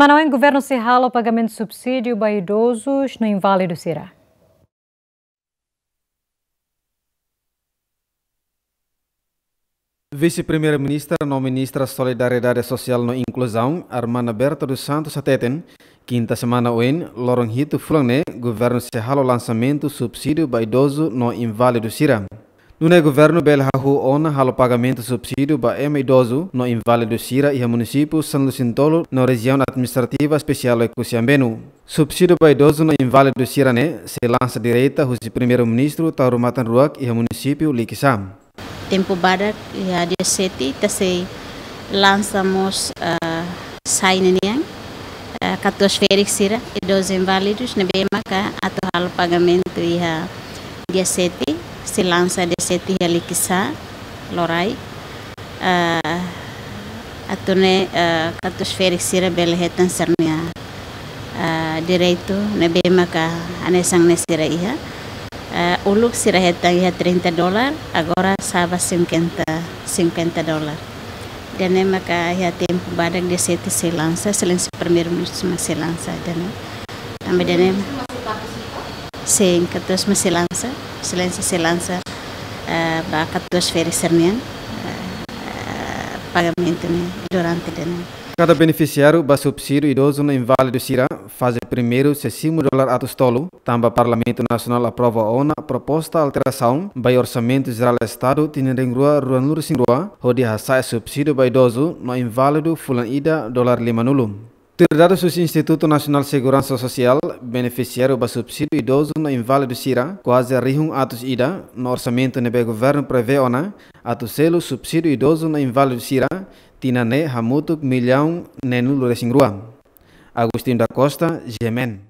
Manaus, o governo se o pagamento de subsídio para idosos no inválido do Cirá. Vice-Primeira-Ministra no Ministra Solidariedade Social no Inclusão, Armana Berta dos Santos Ateten, quinta semana oen, Lorong Hito governo se rala o lançamento subsídio para idosos no inválido do Cirá. No governo belha hu on halo pagamento subsídio ba M idoso no inválido do Sira e município São Lucintolo no região administrativa especial O Subsídio para idoso no inválido do Sira né se lança direita o primeiro-ministro Tauro Matanruak e e município Likisam. Tempo badak ya dia seti se lançamos uh, eh, sainenian uh, eh, catosferic Sira idoso inválidos ne bemaka atau halo pagamento a dia seti silansa lanza de lorai uh, atune eh, uh, ferik sira bele hetan sernia uh, eh, direito nebe maka ane anesang ne sira iha uh, uluk sira hetan iha 30 dolar agora saba 50 50 dolar dene maka iha tempo badak de seti silansa silensi primeiro silansa dene Ambe dene se mas se lança, se lança, eh, eh, eh, se lança para capturas férias sernian, pagamento durante o Cada beneficiário vai subsídio idoso no inválido Sira, faz o primeiro 60 dólares ato estolo. Também o Parlamento Nacional aprova ONA proposta alteração do orçamento geral do Estado Tinerengrua Ruanur Singrua, onde sai subsídio para idoso no inválido Fulanida, dólar 5 nulo. Terdado do Instituto Nacional de Segurança Social, beneficiário do subsídio idoso no inválido do Sira, quase rihum atos ida, no orçamento do governo prevê ona, atos selo subsídio idoso no inválido do Sira, tinane hamutuk milhão nenu luresingrua. Agostinho da Costa, Gemen.